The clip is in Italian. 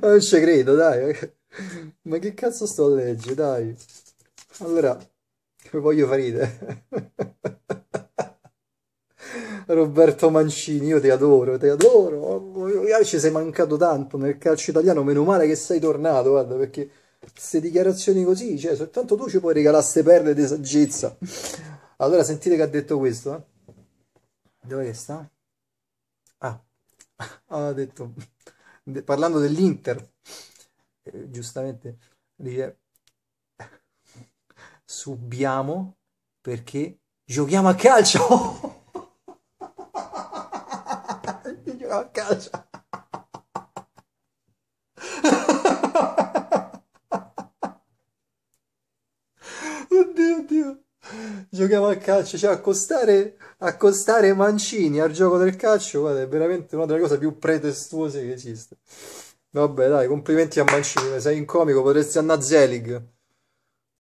non ci credo, dai. Ma che cazzo sto a leggere, dai. Allora, voglio farire. Roberto Mancini, io ti adoro, ti adoro. Ci sei mancato tanto nel calcio italiano, meno male che sei tornato, guarda, perché queste dichiarazioni così, cioè, soltanto tu ci puoi regalare ste perle di saggezza. Allora, sentite che ha detto questo, eh. Dove sta? Ah. ah, ha detto, de, parlando dell'Inter, eh, giustamente, dice, subiamo perché giochiamo a calcio. giochiamo a calcio. oddio, oddio giochiamo a calcio, cioè accostare, accostare Mancini al gioco del calcio, guarda, è veramente una delle cose più pretestuose che esiste. Vabbè, dai, complimenti a Mancini, sei un comico, potresti andare a Zelig.